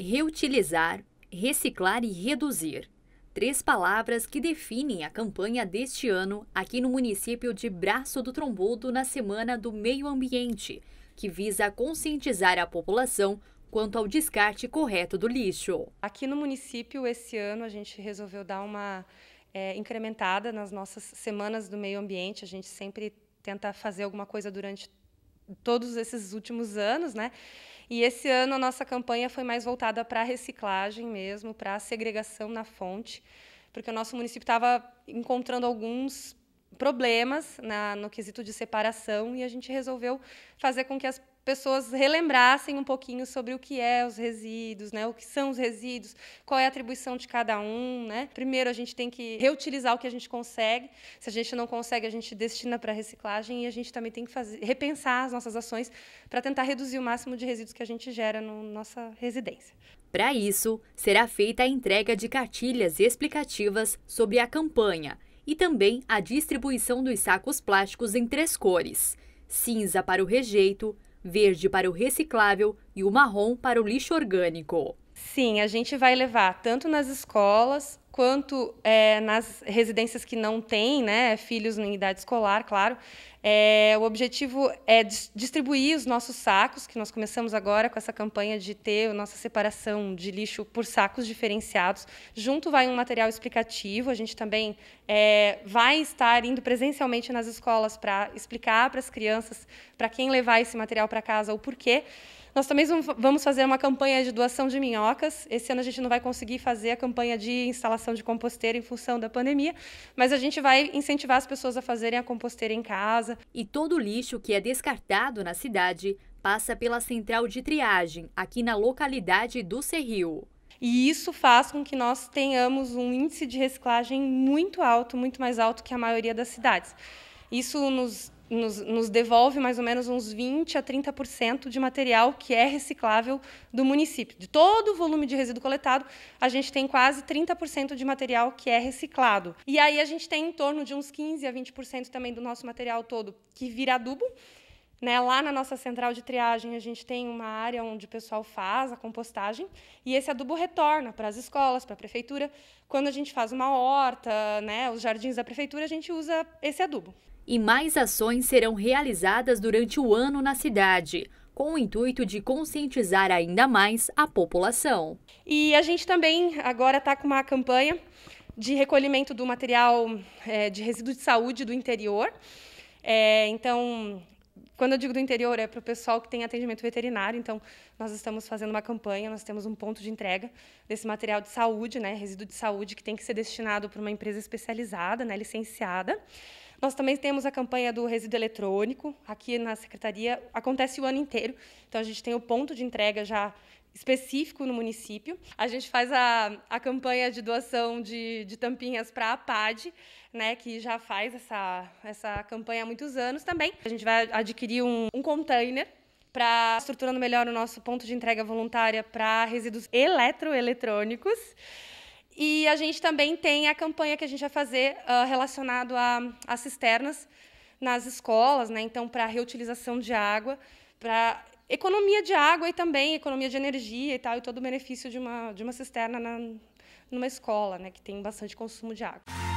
Reutilizar, reciclar e reduzir. Três palavras que definem a campanha deste ano aqui no município de Braço do Trombudo na Semana do Meio Ambiente, que visa conscientizar a população quanto ao descarte correto do lixo. Aqui no município, esse ano, a gente resolveu dar uma é, incrementada nas nossas semanas do meio ambiente. A gente sempre tenta fazer alguma coisa durante todos esses últimos anos, né? E esse ano a nossa campanha foi mais voltada para a reciclagem mesmo, para a segregação na fonte, porque o nosso município estava encontrando alguns problemas na, no quesito de separação e a gente resolveu fazer com que as pessoas relembrassem um pouquinho sobre o que é os resíduos, né? O que são os resíduos, qual é a atribuição de cada um, né? Primeiro a gente tem que reutilizar o que a gente consegue. Se a gente não consegue, a gente destina para reciclagem e a gente também tem que fazer, repensar as nossas ações para tentar reduzir o máximo de resíduos que a gente gera na no nossa residência. Para isso, será feita a entrega de cartilhas explicativas sobre a campanha e também a distribuição dos sacos plásticos em três cores: cinza para o rejeito, verde para o reciclável e o marrom para o lixo orgânico. Sim, a gente vai levar tanto nas escolas quanto é, nas residências que não têm né, filhos em idade escolar, claro. É, o objetivo é distribuir os nossos sacos, que nós começamos agora com essa campanha de ter a nossa separação de lixo por sacos diferenciados. Junto vai um material explicativo, a gente também é, vai estar indo presencialmente nas escolas para explicar para as crianças, para quem levar esse material para casa, o porquê. Nós também vamos fazer uma campanha de doação de minhocas. Esse ano a gente não vai conseguir fazer a campanha de instalação de composteira em função da pandemia, mas a gente vai incentivar as pessoas a fazerem a composteira em casa. E todo o lixo que é descartado na cidade passa pela central de triagem, aqui na localidade do Serril. E isso faz com que nós tenhamos um índice de reciclagem muito alto, muito mais alto que a maioria das cidades. Isso nos nos, nos, devolve mais ou menos uns 20 a 30% de material que é reciclável do município. De todo o volume de resíduo coletado, a gente tem quase 30% de material que é reciclado. E aí a gente tem em torno de uns 15 a 20% também do nosso material todo que vira adubo. Né, lá na nossa central de triagem, a gente tem uma área onde o pessoal faz a compostagem e esse adubo retorna para as escolas, para a prefeitura. Quando a gente faz uma horta, né, os jardins da prefeitura, a gente usa esse adubo. E mais ações serão realizadas durante o ano na cidade com o intuito de conscientizar ainda mais a população. E a gente também agora está com uma campanha de recolhimento do material é, de resíduo de saúde do interior. É, então, quando eu digo do interior, é para o pessoal que tem atendimento veterinário. Então, nós estamos fazendo uma campanha, nós temos um ponto de entrega desse material de saúde, né, resíduo de saúde, que tem que ser destinado para uma empresa especializada, né, licenciada. Nós também temos a campanha do resíduo eletrônico. Aqui na secretaria acontece o ano inteiro. Então, a gente tem o ponto de entrega já específico no município. A gente faz a, a campanha de doação de, de tampinhas para a APAD, né, que já faz essa, essa campanha há muitos anos também. A gente vai adquirir um, um container para estruturando melhor o nosso ponto de entrega voluntária para resíduos eletroeletrônicos. E a gente também tem a campanha que a gente vai fazer uh, relacionado a, a cisternas nas escolas, né? Então, para reutilização de água, para economia de água e também economia de energia e tal, e todo o benefício de uma, de uma cisterna na, numa escola, né, que tem bastante consumo de água.